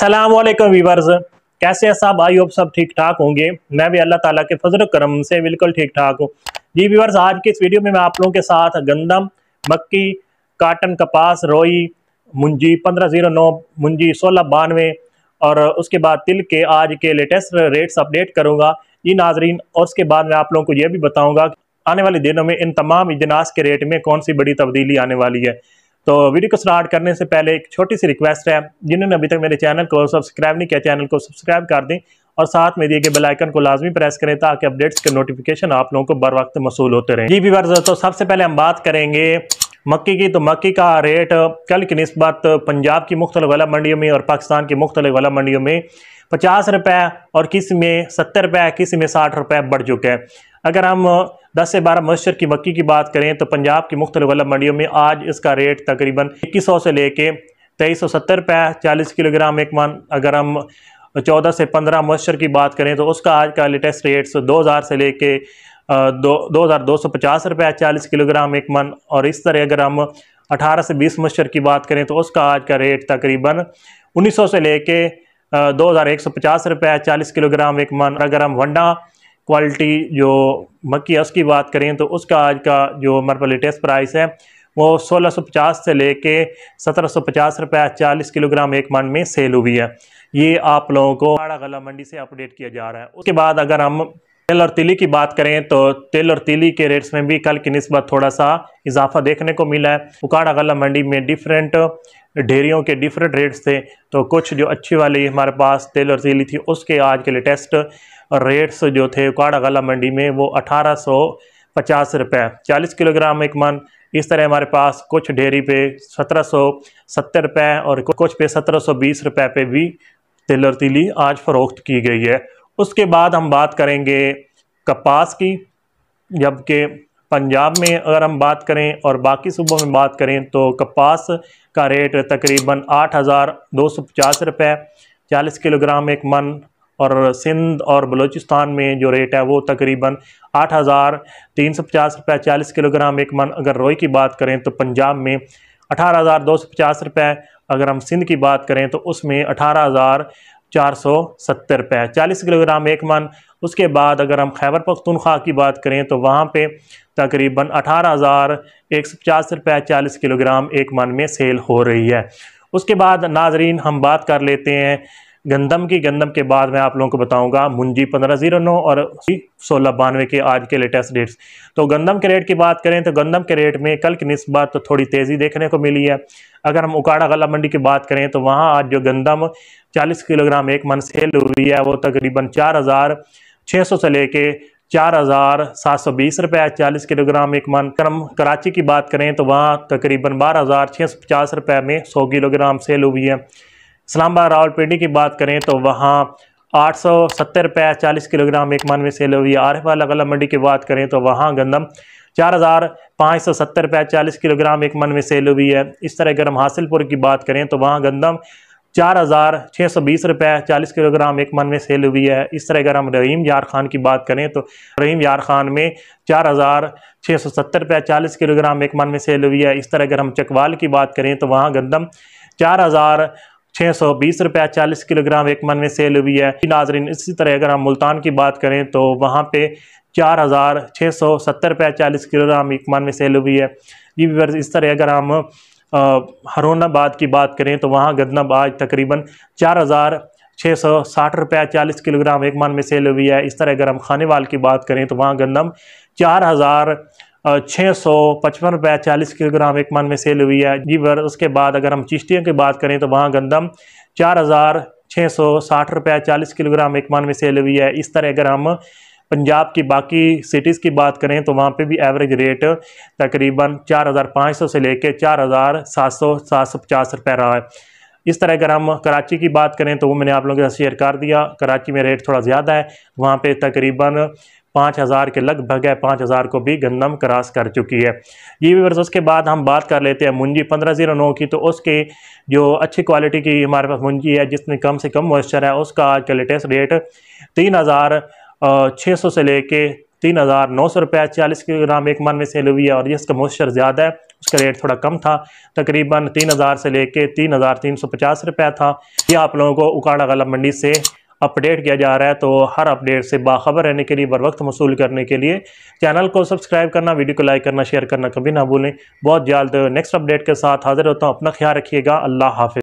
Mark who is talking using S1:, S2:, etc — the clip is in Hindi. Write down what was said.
S1: सलाम वालेकुम वीवर्स कैसे हैं साहब आई होप सब ठीक ठाक होंगे मैं भी अल्लाह ताला के फजल करम से बिल्कुल ठीक ठाक हूँ जी वीवर्स आज के इस वीडियो में मैं आप लोगों के साथ गंदम मक्की काटन कपास रोई मुंजी पंद्रह जीरो नौ मुंजी सोलह बानवे और उसके बाद तिल के आज के लेटेस्ट रेट्स अपडेट करूँगा जी नाजरीन और उसके बाद मैं आप लोगों को यह भी बताऊँगा आने वाले दिनों में इन तमाम इजनास के रेट में कौन सी बड़ी तब्दीली आने वाली है तो वीडियो को स्टार्ट करने से पहले एक छोटी सी रिक्वेस्ट है जिन्होंने अभी तक मेरे चैनल को सब्सक्राइब नहीं किया चैनल को सब्सक्राइब कर दें और साथ में दिए गए बेल आइकन को लाजमी प्रेस करें ताकि अपडेट्स के नोटिफिकेशन आप लोगों को बर वक्त मसूल होते रहें जी वीवर तो सबसे पहले हम बात करेंगे मक्की की तो मक्की का रेट कल की नस्बत पंजाब की मुख्तल वाला मंडियों में और पाकिस्तान की मुख्तल वाला मंडियों में पचास रुपए और किसी में सत्तर रुपए किसी में साठ रुपए बढ़ चुके हैं अगर हम दस से बारह मॉइस्चर की मक्की की बात करें तो पंजाब की मुख्तल वाला मंडियों में आज इसका रेट तकरीबन इक्कीस सौ से लेके तेईस सौ सत्तर रुपए चालीस किलोग्राम एक मान अगर हम चौदह से पंद्रह मॉइस्चर की बात करें तो उसका आज का लेटेस्ट रेट दो हज़ार से लेके दो दो हज़ार दो सौ पचास चालीस किलोग्राम एक मन और इस तरह अगर हम अठारह से बीस मच्छर की बात करें तो उसका आज का रेट तकरीबन उन्नीस सौ से लेके दो हज़ार एक सौ पचास चालीस किलोग्राम एक मन अगर हम वंडा क्वालिटी जो मक्की है उसकी बात करें तो उसका आज का जो हमारे पास लेटेस्ट प्राइस है वो 1650 से लेके 1750 रुपए 40 किलोग्राम एक मन में सेल हुई है ये आप लोगों को गला मंडी से अपडेट किया जा रहा है उसके बाद अगर हम तेल और तिली की बात करें तो तेल और तिली के रेट्स में भी कल की नस्बत थोड़ा सा इजाफा देखने को मिला है उकाड़ा गला मंडी में डिफरेंट डेरियों के डिफरेंट रेट्स थे तो कुछ जो अच्छी वाली हमारे पास तेल और तिली थी उसके आज के लेटेस्ट रेट्स जो थे उकाड़ा गला मंडी में वो अठारह सौ पचास रुपये चालीस किलोग्राम एक मन इस तरह हमारे पास कुछ डेयरी पे सत्रह सौ सत्तर रुपये और कुछ पे सत्रह सौ बीस रुपये पे भी तेल और तिली आज फ़रोख्त की गई है उसके बाद हम बात करेंगे कपास की जबकि पंजाब में अगर हम बात करें और बाकी सूबों में बात करें तो कपास का रेट तकरीबन आठ हज़ार दो सौ पचास रुपये चालीस किलोग्राम एक मन और सिंध और बलूचिस्तान में जो रेट है वो तकरीबन आठ हज़ार तीन सौ पचास रुपये चालीस किलोग्राम एक मन अगर रोई की बात करें तो पंजाब में अठारह हज़ार दो सौ पचास रुपये अगर हम सिंध की बात करें तो उसमें अठारह हज़ार चार सौ सत्तर रुपये चालीस किलोग्राम एक मन उसके बाद अगर हम खैबर पख्तूनख्वा की बात करें तो वहाँ पे तकरीबन अठारह हज़ार एक सौ पचास रुपए चालीस किलोग्राम एक मन में सेल हो रही है उसके बाद नाजरीन हम बात कर लेते हैं गंदम की गंदम के बाद मैं आप लोगों को बताऊंगा मुंजी पंद्रह जीरो नौ और सोलह बानवे के आज के लेटेस्ट डेट्स तो गंदम के रेट की बात करें तो गंदम के रेट में कल की नस्बत तो थोड़ी तेज़ी देखने को मिली है अगर हम उकाड़ा गला मंडी की बात करें तो वहाँ आज जो गंदम 40 किलोग्राम एक मन सेल हुई है वो तकरीबन चार हज़ार छः सौ से लेके चार हज़ार सात सौ बीस चालीस किलोग्राम एक मन अगर हम कराची की बात करें तो वहाँ तकरीबन बारह हज़ार छः सौ पचास में सौ किलोग्राम सेल हुई है इस्लामाबाद रावलपिंडी की बात करें तो वहाँ आठ सौ सत्तर चालीस किलोग्राम एक मन में सेल हुई है आरफ वाला गला मंडी की बात करें तो वहाँ गंदम चार हज़ार पाँच सौ सत्तर रुपए चालीस किलोग्राम एक मन में सेल हुई है इस तरह अगर हम हासिलपुर की बात करें तो वहाँ गंदम चार हज़ार छः सौ बीस रुपये चालीस किलोग्राम एक मन में सेल हुई है इस तरह अगर हम रहीम यार खान की बात करें तो रहीम यार खान में चार हज़ार छः सौ सत्तर रुपये चालीस किलोग्राम एक मन में सेल हुई है इस तरह अगर हम चकवाल की बात करें तो वहाँ गंदम चार हज़ार छः सौ बीस रुपये चालीस किलोग्राम एक मन में सेल हुई है नाजरीन इसी तरह अगर हम मुल्तान की बात करें तो वहाँ पे चार हज़ार छः सौ सत्तर रुपये चालीस किलोग्राम इकमान में सेल हुई है जी व्यवर्स इस तरह अगर हम हरोनाबाद की बात करें तो वहाँ गदनाबाद आज तकरीबन चार हज़ार छः सौ साठ रुपये चालीस किलोग्राम एक मान में सेल हुई है इस तरह अगर हम खानेवाल की बात करें तो वहाँ गंदम चार हज़ार छः सौ पचपन रुपये चालीस किलोग्राम एक मान में सेल हुई है जी वर उसके बाद अगर हम चिश्तियों की बात करें तो वहाँ गंदम चार हज़ार छः सौ साठ रुपये चालीस किलोग्राम एक मान में सेल हुई है इस तरह अगर हम पंजाब की बाकी सिटीज़ की बात करें तो वहाँ पे भी एवरेज रेट तकरीबन 4,500 से लेके 4,700 750 रुपये रहा है इस तरह अगर हम कराची की बात करें तो वो मैंने आप लोगों के साथ शेयर कर दिया कराची में रेट थोड़ा ज़्यादा है वहाँ पे तकरीबन पाँच हज़ार के लगभग है पाँच हज़ार को भी गंदम क्रॉस कर चुकी है ये भी वर्ष उसके बाद हम बात कर लेते हैं मुंजी पंद्रह जीरो नौ की तो उसके जो अच्छी क्वालिटी की हमारे पास मुंजी है जिसमें कम से कम मॉइस्चर है उसका आज का लेटेस्ट रेट तीन हज़ार छः सौ से लेके तीन हज़ार नौ सौ रुपया चालीस किलोग्राम एक मन में सेल हुई है और ये इसका मॉइस्चर ज़्यादा है उसका रेट थोड़ा कम था तकरीबन तीन हज़ार से लेके तीन हज़ार तीन सौ पचास रुपया था ये आप लोगों को उकाड़ा गला मंडी से अपडेट किया जा रहा है तो हर अपडेट से बाखबर रहने के लिए बर वक्त मसूल करने के लिए चैनल को सब्सक्राइब करना वीडियो को लाइक करना शेयर करना कभी ना भूलें बहुत जल्द नेक्स्ट अपडेट के साथ हाजिर होता हूँ अपना ख्याल रखिएगा अल्लाह हाफि